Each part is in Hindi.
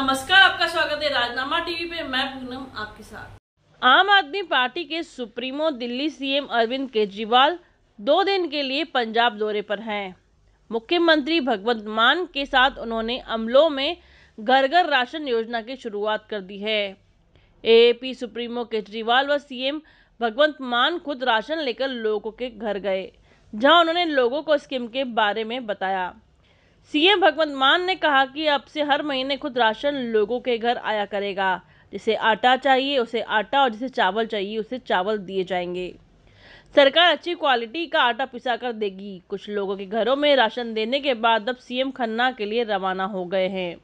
नमस्कार आपका स्वागत है राजनामा टीवी पे मैं पूनम आपके साथ आम आदमी पार्टी के सुप्रीमो दिल्ली सीएम अरविंद केजरीवाल दो दिन के लिए पंजाब दौरे पर हैं मुख्यमंत्री भगवंत मान के साथ उन्होंने अमलों में घर घर राशन योजना की शुरुआत कर दी है ए सुप्रीमो केजरीवाल व सीएम भगवंत मान खुद राशन लेकर लोगों के घर गए जहां उन्होंने लोगों को स्कीम के बारे में बताया सीएम भगवंत मान ने कहा कि अब से हर महीने खुद राशन लोगों के घर आया करेगा जिसे आटा चाहिए उसे आटा और जिसे चावल चाहिए उसे चावल दिए जाएंगे सरकार अच्छी क्वालिटी का आटा पिसा कर देगी कुछ लोगों के घरों में राशन देने के बाद अब सीएम खन्ना के लिए रवाना हो गए हैं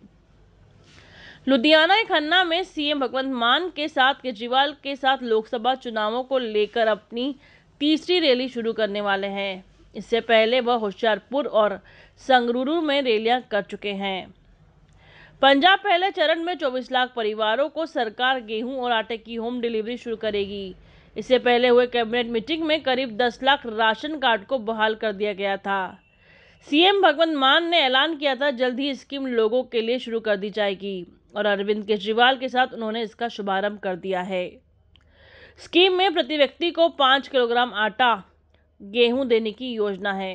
लुधियाना खन्ना में सीएम भगवंत मान के साथ केजरीवाल के साथ लोकसभा चुनावों को लेकर अपनी तीसरी रैली शुरू करने वाले हैं इससे पहले वह होशियारपुर और संगरूरू में रैलियां कर चुके हैं पंजाब पहले चरण में 24 लाख परिवारों को सरकार गेहूं और आटे की होम डिलीवरी शुरू करेगी इससे पहले हुए कैबिनेट मीटिंग में करीब 10 लाख राशन कार्ड को बहाल कर दिया गया था सीएम भगवंत मान ने ऐलान किया था जल्द ही स्कीम लोगों के लिए शुरू कर दी जाएगी और अरविंद केजरीवाल के साथ उन्होंने इसका शुभारंभ कर दिया है स्कीम में प्रति व्यक्ति को पाँच किलोग्राम आटा गेहूं देने की योजना है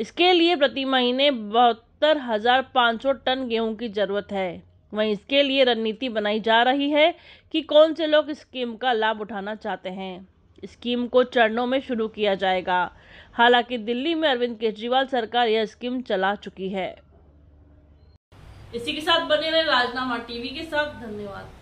इसके लिए प्रति महीने बहत्तर हज़ार पाँच सौ टन गेहूं की ज़रूरत है वहीं इसके लिए रणनीति बनाई जा रही है कि कौन से लोग इस स्कीम का लाभ उठाना चाहते हैं स्कीम को चरणों में शुरू किया जाएगा हालांकि दिल्ली में अरविंद केजरीवाल सरकार यह स्कीम चला चुकी है इसी के साथ बने रहे राजनामा टीवी के साथ धन्यवाद